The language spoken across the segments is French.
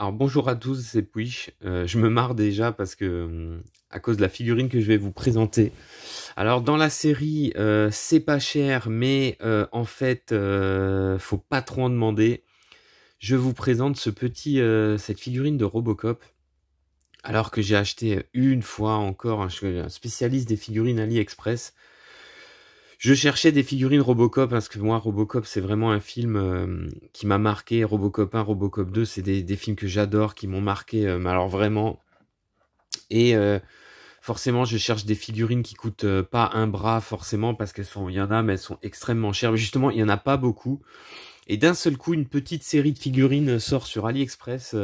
Alors bonjour à tous, c'est Puich. Euh, je me marre déjà parce que hum, à cause de la figurine que je vais vous présenter. Alors dans la série, euh, c'est pas cher, mais euh, en fait, faut pas trop en demander. Je vous présente ce petit, cette figurine de Robocop. Alors que j'ai acheté une fois encore hein, un spécialiste des figurines AliExpress. Je cherchais des figurines Robocop parce que moi, Robocop, c'est vraiment un film euh, qui m'a marqué. Robocop 1, Robocop 2, c'est des, films que j'adore, qui m'ont marqué, euh, alors vraiment. Et euh, forcément, je cherche des figurines qui coûtent pas un bras, forcément, parce qu'elles sont, il y en a, mais elles sont extrêmement chères. Mais justement, il n'y en a pas beaucoup. Et d'un seul coup, une petite série de figurines sort sur AliExpress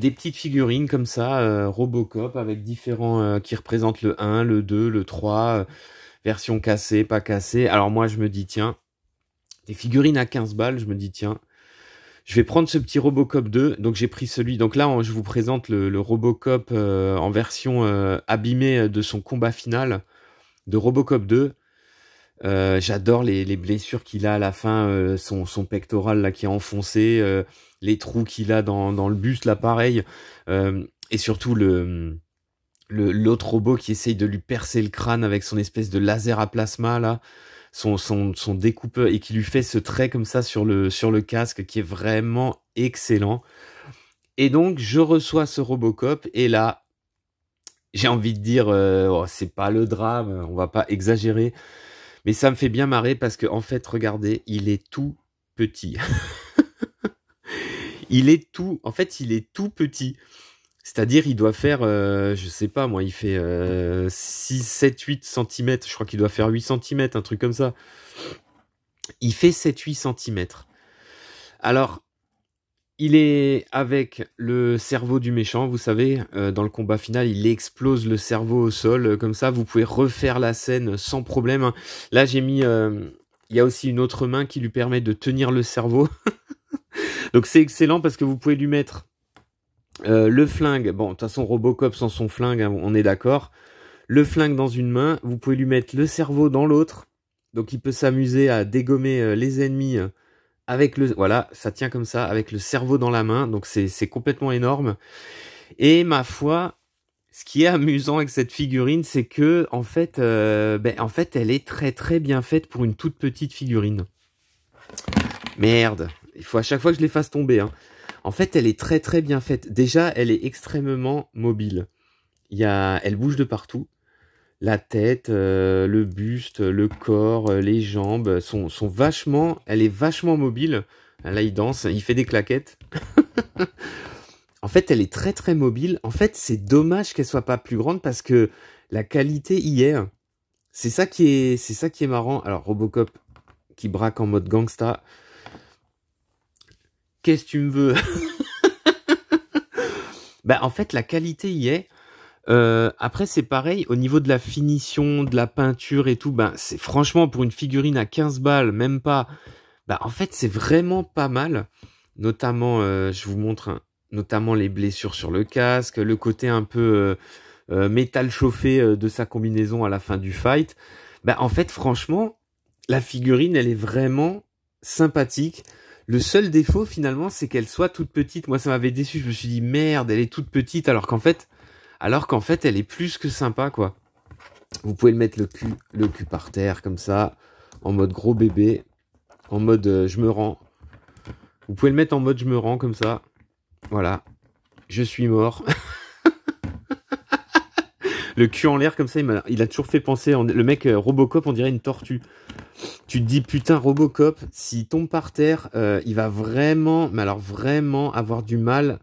des petites figurines comme ça, euh, Robocop, avec différents euh, qui représentent le 1, le 2, le 3, euh, version cassée, pas cassée. Alors moi, je me dis, tiens, des figurines à 15 balles, je me dis, tiens, je vais prendre ce petit Robocop 2. Donc j'ai pris celui. Donc là, je vous présente le Robocop en version abîmée de son combat final de Robocop 2. Euh, j'adore les, blessures qu'il a à la fin, euh, son, son, pectoral là qui est enfoncé, euh, les trous qu'il a dans, le bus l'appareil. pareil, et surtout le l'autre robot qui essaye de lui percer le crâne avec son espèce de laser à plasma là, son, son, son découpeur et qui lui fait ce trait comme ça sur le, sur le casque qui est vraiment excellent. Et donc je reçois ce Robocop et là j'ai envie de dire oh, c'est pas le drame, on va pas exagérer mais ça me fait bien marrer parce que, en fait, regardez, il est tout petit. il est tout, en fait, il est tout petit. C'est-à-dire, il doit faire, Je euh, je sais pas, moi, il fait 6, 7, 8 cm. Je crois qu'il doit faire 8 cm, un truc comme ça. Il fait 7, 8 cm. Alors, il est avec le cerveau du méchant, vous savez, euh, dans le combat final, il explose le cerveau au sol, euh, comme ça, vous pouvez refaire la scène sans problème. Hein. Là, j'ai mis... Euh, il y a aussi une autre main qui lui permet de tenir le cerveau. Donc c'est excellent parce que vous pouvez lui mettre le flingue. Bon, de toute façon, Robocop sans son flingue, hein, on est d'accord. Le flingue dans une main, vous pouvez lui mettre le cerveau dans l'autre. Donc il peut s'amuser à dégommer les ennemis avec le voilà, ça tient comme ça avec le cerveau dans la main, donc c'est complètement énorme. Et ma foi, ce qui est amusant avec cette figurine, c'est que en fait, euh, ben, en fait, elle est très très bien faite pour une toute petite figurine. Merde, il faut à chaque fois que je les fasse tomber. Hein. En fait, elle est très très bien faite. Déjà, elle est extrêmement mobile. Il y a... elle bouge de partout la tête, euh, le buste, le corps, euh, les jambes sont, vachement. Elle est vachement mobile. Là, il danse, il fait des claquettes. en fait, elle est très très mobile. En fait, c'est dommage qu'elle soit pas plus grande parce que la qualité y est. C'est ça qui est, c'est ça qui est marrant. Alors, Robocop qui braque en mode gangsta. Qu'est-ce que tu me veux Bah, en fait, la qualité y est. Euh, après, c'est pareil, au niveau de la finition, de la peinture et tout, ben, c'est franchement pour une figurine à 15 balles, même pas. Ben, en fait, c'est vraiment pas mal. Notamment, euh, je vous montre notamment les blessures sur le casque, le côté un peu euh, métal chauffé de sa combinaison à la fin du fight. Ben, en fait, franchement, la figurine, elle est vraiment sympathique. Le seul défaut, finalement, c'est qu'elle soit toute petite. Moi, ça m'avait déçu. Je me suis dit, merde, elle est toute petite, alors qu'en fait, alors qu'en fait, elle est plus que sympa, quoi. Vous pouvez le mettre le cul, le cul par terre, comme ça, en mode gros bébé, en mode euh, je me rends. Vous pouvez le mettre en mode je me rends, comme ça. Voilà. Je suis mort. le cul en l'air, comme ça, il a, il a, toujours fait penser. le mec euh, Robocop, on dirait une tortue. Tu te dis, putain, Robocop, s'il tombe par terre, euh, il va vraiment, mais alors vraiment avoir du mal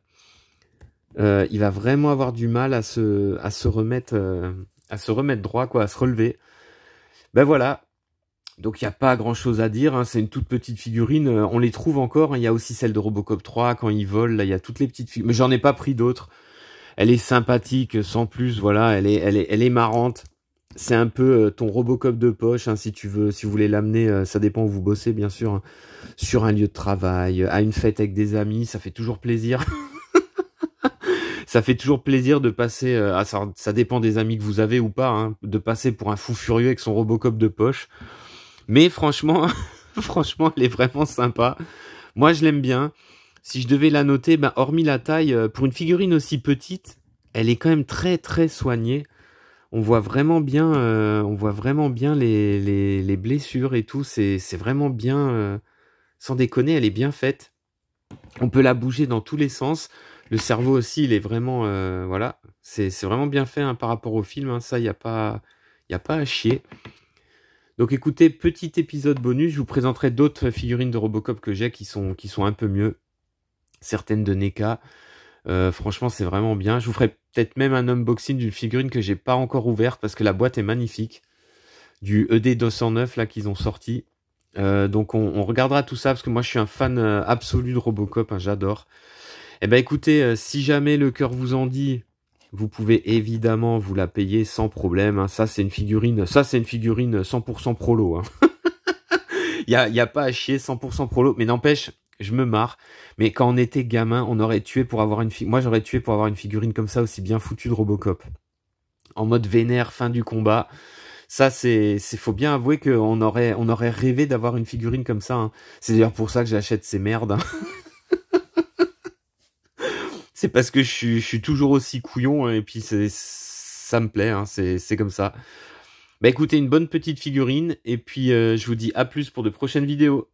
euh, il va vraiment avoir du mal à se, à se remettre, euh, à se remettre droit, quoi, à se relever. Ben voilà. Donc il n'y a pas grand chose à dire, hein. c'est une toute petite figurine, euh, on les trouve encore, hein. il y a aussi celle de Robocop 3, quand il vole, là il y a toutes les petites figurines, mais j'en ai pas pris d'autres, elle est sympathique sans plus, voilà, elle est, elle est, elle est marrante, c'est un peu ton Robocop de poche, hein, si tu veux, si vous voulez l'amener, ça dépend où vous bossez, bien sûr, hein, sur un lieu de travail, à une fête avec des amis, ça fait toujours plaisir. ça fait toujours plaisir de passer, à, euh, ah, ça, ça, dépend des amis que vous avez ou pas, hein, de passer pour un fou furieux avec son Robocop de poche. Mais franchement, franchement, elle est vraiment sympa. Moi, je l'aime bien. Si je devais la noter, ben, hormis la taille, euh, pour une figurine aussi petite, elle est quand même très très soignée. On voit vraiment bien, euh, on voit vraiment bien les, les, blessures et tout. C'est vraiment bien, sans déconner, elle est bien faite. On peut la bouger dans tous les sens le cerveau aussi, il est vraiment, euh, voilà, c'est vraiment bien fait hein, par rapport au film. Hein, ça, il n'y a pas, a pas à chier. Donc écoutez, petit épisode bonus, je vous présenterai d'autres figurines de Robocop que j'ai qui sont, qui sont un peu mieux. Certaines de NECA. Euh, franchement, c'est vraiment bien. Je vous ferai peut-être même un unboxing d'une figurine que j'ai pas encore ouverte parce que la boîte est magnifique. Du ED209 là qu'ils ont sorti. Euh, donc on, regardera tout ça parce que moi je suis un fan absolu de Robocop, hein, j'adore. Eh bien écoutez, euh, si jamais le cœur vous en dit, vous pouvez évidemment vous la payer sans problème. Hein. Ça, c'est une figurine, ça c'est une figurine 100% prolo. Il hein. n'y a, y a pas à chier 100% prolo. Mais n'empêche, je me marre. Mais quand on était gamin, on aurait tué pour avoir une Moi, j'aurais tué pour avoir une figurine comme ça, aussi bien foutue de Robocop. En mode vénère, fin du combat. Ça, c'est, faut bien avouer qu'on aurait, on aurait rêvé d'avoir une figurine comme ça. Hein. C'est d'ailleurs pour ça que j'achète ces merdes. c'est parce que je suis, toujours aussi couillon hein, et puis ça me plaît, hein, c'est comme ça. Bah écoutez, une bonne petite figurine et puis euh, je vous dis à plus pour de prochaines vidéos.